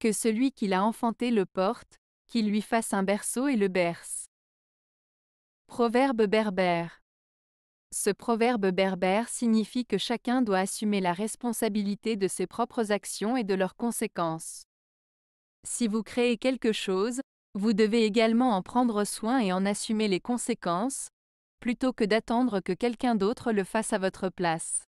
que celui qui l'a enfanté le porte, qu'il lui fasse un berceau et le berce. Proverbe berbère. Ce proverbe berbère signifie que chacun doit assumer la responsabilité de ses propres actions et de leurs conséquences. Si vous créez quelque chose, vous devez également en prendre soin et en assumer les conséquences, plutôt que d'attendre que quelqu'un d'autre le fasse à votre place.